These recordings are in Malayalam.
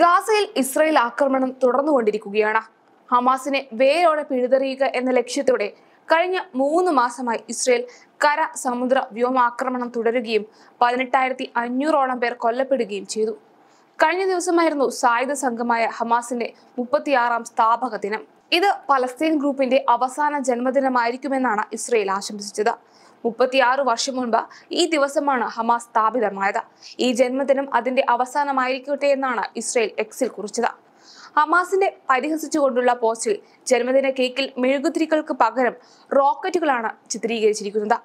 ഗാസയിൽ ഇസ്രയേൽ ആക്രമണം തുടർന്നുകൊണ്ടിരിക്കുകയാണ് ഹമാസിനെ വേരോടെ പിഴുതെറിയുക എന്ന ലക്ഷ്യത്തോടെ കഴിഞ്ഞ മൂന്ന് മാസമായി ഇസ്രയേൽ കര സമുദ്ര വ്യോമാക്രമണം തുടരുകയും പതിനെട്ടായിരത്തി അഞ്ഞൂറോളം പേർ കൊല്ലപ്പെടുകയും ചെയ്തു കഴിഞ്ഞ ദിവസമായിരുന്നു സായുധ സംഘമായ ഹമാസിന്റെ മുപ്പത്തിയാറാം സ്ഥാപക ദിനം ഇത് പലസ്തീൻ ഗ്രൂപ്പിന്റെ അവസാന ജന്മദിനമായിരിക്കുമെന്നാണ് ഇസ്രയേൽ ആശംസിച്ചത് മുപ്പത്തിയാറ് വർഷം മുൻപ് ഈ ദിവസമാണ് ഹമാസ് സ്ഥാപിതമായത് ഈ ജന്മദിനം അതിന്റെ അവസാനമായിരിക്കട്ടെ എന്നാണ് ഇസ്രയേൽ എക്സിൽ കുറിച്ചത് ഹമാസിന്റെ പരിഹസിച്ചുകൊണ്ടുള്ള പോസ്റ്റിൽ ജന്മദിന കേക്കിൽ മെഴുകുതിരികൾക്ക് പകരം റോക്കറ്റുകളാണ് ചിത്രീകരിച്ചിരിക്കുന്നത്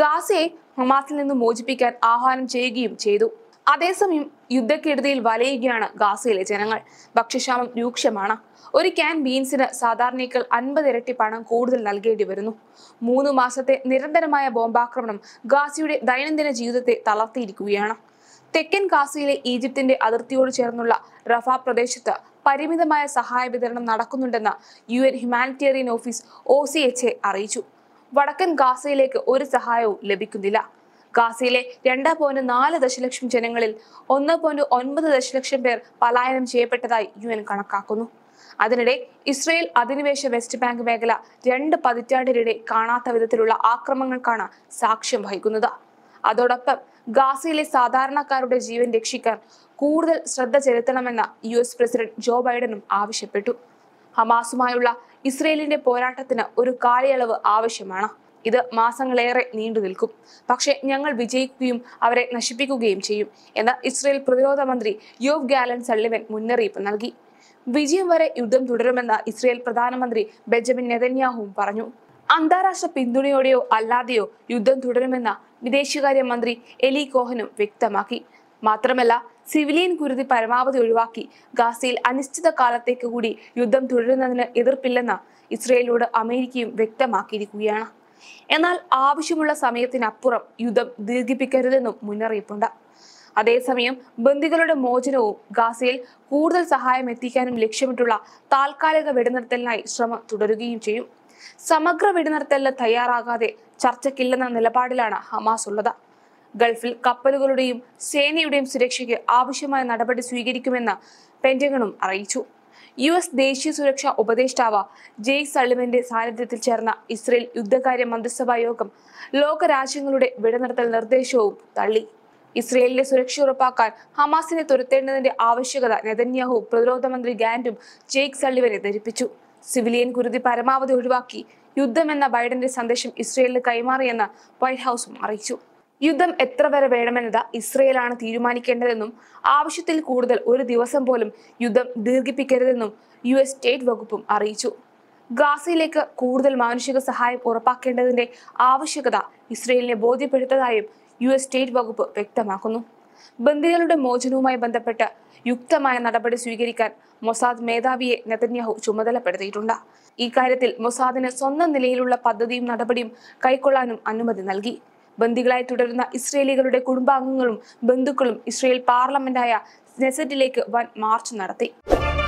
ഗാസയെ ഹമാസിൽ നിന്ന് മോചിപ്പിക്കാൻ ആഹ്വാനം ചെയ്യുകയും ചെയ്തു അതേസമയം യുദ്ധക്കെടുതിയിൽ വലയുകയാണ് ഗാസയിലെ ജനങ്ങൾ ഭക്ഷ്യക്ഷാമം രൂക്ഷമാണ് ഒരു ക്യാൻ ബീൻസിന് സാധാരണയേക്കാൾ അൻപത് ഇരട്ടി പണം കൂടുതൽ നൽകേണ്ടി വരുന്നു മൂന്ന് മാസത്തെ നിരന്തരമായ ബോംബാക്രമണം ഗാസയുടെ ദൈനംദിന ജീവിതത്തെ തളർത്തിയിരിക്കുകയാണ് തെക്കൻ ഗാസയിലെ ഈജിപ്തിന്റെ അതിർത്തിയോട് ചേർന്നുള്ള റഫ പ്രദേശത്ത് പരിമിതമായ സഹായ വിതരണം നടക്കുന്നുണ്ടെന്ന് യു എൻ ഹ്യൂമാനിറ്റേറിയൻ ഓഫീസ് ഒ അറിയിച്ചു വടക്കൻ ഗാസയിലേക്ക് ഒരു സഹായവും ലഭിക്കുന്നില്ല ഗാസയിലെ രണ്ട് പോയിന്റ് നാല് ദശലക്ഷം ജനങ്ങളിൽ ഒന്ന് പോയിന്റ് ഒൻപത് ദശലക്ഷം പേർ പലായനം ചെയ്യപ്പെട്ടതായി യു എൻ കണക്കാക്കുന്നു അതിനിടെ ഇസ്രയേൽ അധിനിവേശ വെസ്റ്റ് ബാങ്ക് മേഖല രണ്ട് പതിറ്റാണ്ടിനിടെ കാണാത്ത വിധത്തിലുള്ള ആക്രമണങ്ങൾക്കാണ് സാക്ഷ്യം വഹിക്കുന്നത് അതോടൊപ്പം ഗാസയിലെ സാധാരണക്കാരുടെ ജീവൻ രക്ഷിക്കാൻ കൂടുതൽ ശ്രദ്ധ ചെലുത്തണമെന്ന് യു എസ് പ്രസിഡന്റ് ജോ ബൈഡനും ആവശ്യപ്പെട്ടു ഹമാസുമായുള്ള ഇസ്രയേലിന്റെ പോരാട്ടത്തിന് ഒരു കാലയളവ് ആവശ്യമാണ് ഇത് മാസങ്ങളേറെ നീണ്ടു നിൽക്കും പക്ഷേ ഞങ്ങൾ വിജയിക്കുകയും അവരെ നശിപ്പിക്കുകയും ചെയ്യും എന്ന് ഇസ്രയേൽ പ്രതിരോധ മന്ത്രി യോവ് ഗാലൻ സള്ളിവൻ മുന്നറിയിപ്പ് നൽകി വിജയം വരെ യുദ്ധം തുടരുമെന്ന് ഇസ്രയേൽ പ്രധാനമന്ത്രി ബെഞ്ചമിൻ നെതന്യാഹുവും പറഞ്ഞു അന്താരാഷ്ട്ര പിന്തുണയോടെയോ അല്ലാതെയോ യുദ്ധം തുടരുമെന്ന വിദേശകാര്യമന്ത്രി എലി കോഹനും വ്യക്തമാക്കി മാത്രമല്ല സിവിലിയൻ കുരുതി പരമാവധി ഒഴിവാക്കി ഗാസയിൽ അനിശ്ചിത കാലത്തേക്ക് കൂടി യുദ്ധം തുടരുന്നതിന് എതിർപ്പില്ലെന്ന് ഇസ്രയേലിനോട് അമേരിക്കയും വ്യക്തമാക്കിയിരിക്കുകയാണ് എന്നാൽ ആവശ്യമുള്ള സമയത്തിനപ്പുറം യുദ്ധം ദീർഘിപ്പിക്കരുതെന്നും മുന്നറിയിപ്പുണ്ട് അതേസമയം ബന്ദികളുടെ മോചനവും ഗാസയിൽ കൂടുതൽ സഹായം എത്തിക്കാനും ലക്ഷ്യമിട്ടുള്ള താൽക്കാലിക വെടിനിർത്തലിനായി ശ്രമം തുടരുകയും ചെയ്യും സമഗ്ര വെടിനിർത്തലിന് തയ്യാറാകാതെ ചർച്ചയ്ക്കില്ലെന്ന നിലപാടിലാണ് ഹമാസ് ഉള്ളത് ഗൾഫിൽ കപ്പലുകളുടെയും സേനയുടെയും സുരക്ഷയ്ക്ക് ആവശ്യമായ നടപടി സ്വീകരിക്കുമെന്ന് പെന്റഗണും അറിയിച്ചു യു എസ് ദേശീയ സുരക്ഷാ ഉപദേഷ്ടാവ് ജെയ് സള്ളിമന്റെ സാന്നിധ്യത്തിൽ ചേർന്ന ഇസ്രയേൽ യുദ്ധകാര്യ മന്ത്രിസഭാ യോഗം ലോകരാജ്യങ്ങളുടെ വിടനിർത്തൽ നിർദ്ദേശവും തള്ളി ഇസ്രയേലിന്റെ സുരക്ഷ ഉറപ്പാക്കാൻ ഹമാസിനെ തുരത്തേണ്ടതിന്റെ ആവശ്യകത നെതന്യാഹു പ്രതിരോധ മന്ത്രി ഗാൻഡും ജെയ്ക് സള്ളിവനെ ധരിപ്പിച്ചു സിവിലിയൻ കുരുതി പരമാവധി ഒഴിവാക്കി യുദ്ധമെന്ന ബൈഡന്റെ സന്ദേശം ഇസ്രയേലിന് കൈമാറിയെന്ന് വൈറ്റ് ഹൗസും അറിയിച്ചു യുദ്ധം എത്ര വരെ വേണമെന്നത് ഇസ്രയേലാണ് തീരുമാനിക്കേണ്ടതെന്നും ആവശ്യത്തിൽ കൂടുതൽ ഒരു ദിവസം പോലും യുദ്ധം ദീർഘിപ്പിക്കരുതെന്നും യു എസ് സ്റ്റേറ്റ് വകുപ്പും അറിയിച്ചു ഗാസയിലേക്ക് കൂടുതൽ മാനുഷിക സഹായം ഉറപ്പാക്കേണ്ടതിന്റെ ആവശ്യകത ഇസ്രയേലിനെ ബോധ്യപ്പെടുത്തതായും യു എസ് സ്റ്റേറ്റ് വകുപ്പ് വ്യക്തമാക്കുന്നു ബന്ദികളുടെ മോചനവുമായി ബന്ധപ്പെട്ട് യുക്തമായ നടപടി സ്വീകരിക്കാൻ മൊസാദ് മേധാവിയെ നെതന്യാഹു ചുമതലപ്പെടുത്തിയിട്ടുണ്ട് ഇക്കാര്യത്തിൽ മൊസാദിന് സ്വന്തം നിലയിലുള്ള പദ്ധതിയും നടപടിയും കൈക്കൊള്ളാനും അനുമതി നൽകി ബന്ദികളായി തുടരുന്ന ഇസ്രയേലികളുടെ കുടുംബാംഗങ്ങളും ബന്ധുക്കളും ഇസ്രയേൽ പാർലമെന്റായ നെസറ്റിലേക്ക് വൻ മാർച്ച് നടത്തി